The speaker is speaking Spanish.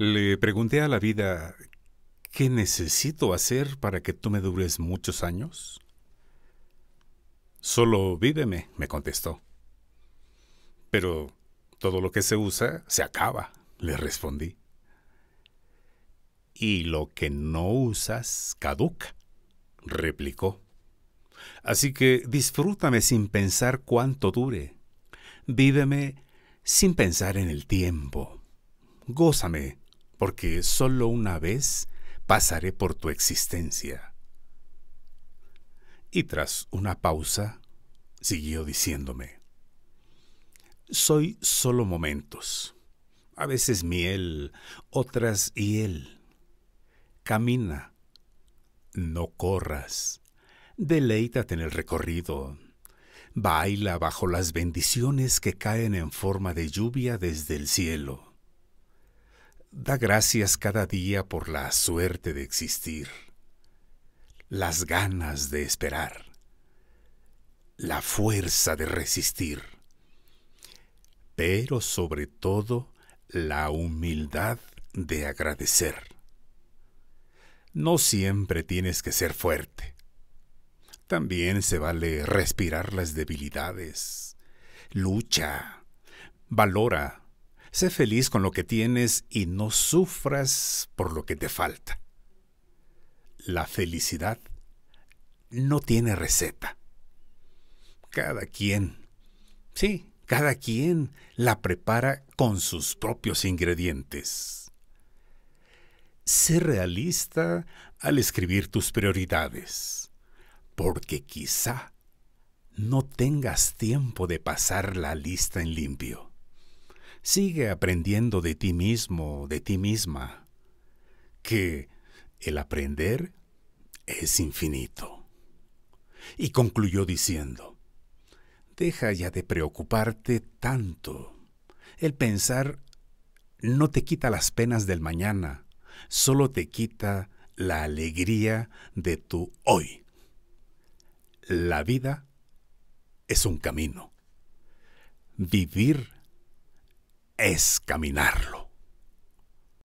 Le pregunté a la vida, ¿qué necesito hacer para que tú me dures muchos años? Solo víveme, me contestó. Pero todo lo que se usa se acaba, le respondí. Y lo que no usas caduca, replicó. Así que disfrútame sin pensar cuánto dure. Víveme sin pensar en el tiempo. Gózame porque solo una vez pasaré por tu existencia. Y tras una pausa, siguió diciéndome, Soy solo momentos, a veces miel, otras hiel. Camina, no corras, deleítate en el recorrido, baila bajo las bendiciones que caen en forma de lluvia desde el cielo Da gracias cada día por la suerte de existir, las ganas de esperar, la fuerza de resistir, pero sobre todo la humildad de agradecer. No siempre tienes que ser fuerte. También se vale respirar las debilidades. Lucha, valora, Sé feliz con lo que tienes y no sufras por lo que te falta. La felicidad no tiene receta. Cada quien, sí, cada quien la prepara con sus propios ingredientes. Sé realista al escribir tus prioridades, porque quizá no tengas tiempo de pasar la lista en limpio. Sigue aprendiendo de ti mismo, de ti misma, que el aprender es infinito. Y concluyó diciendo, deja ya de preocuparte tanto. El pensar no te quita las penas del mañana, solo te quita la alegría de tu hoy. La vida es un camino. Vivir es caminarlo.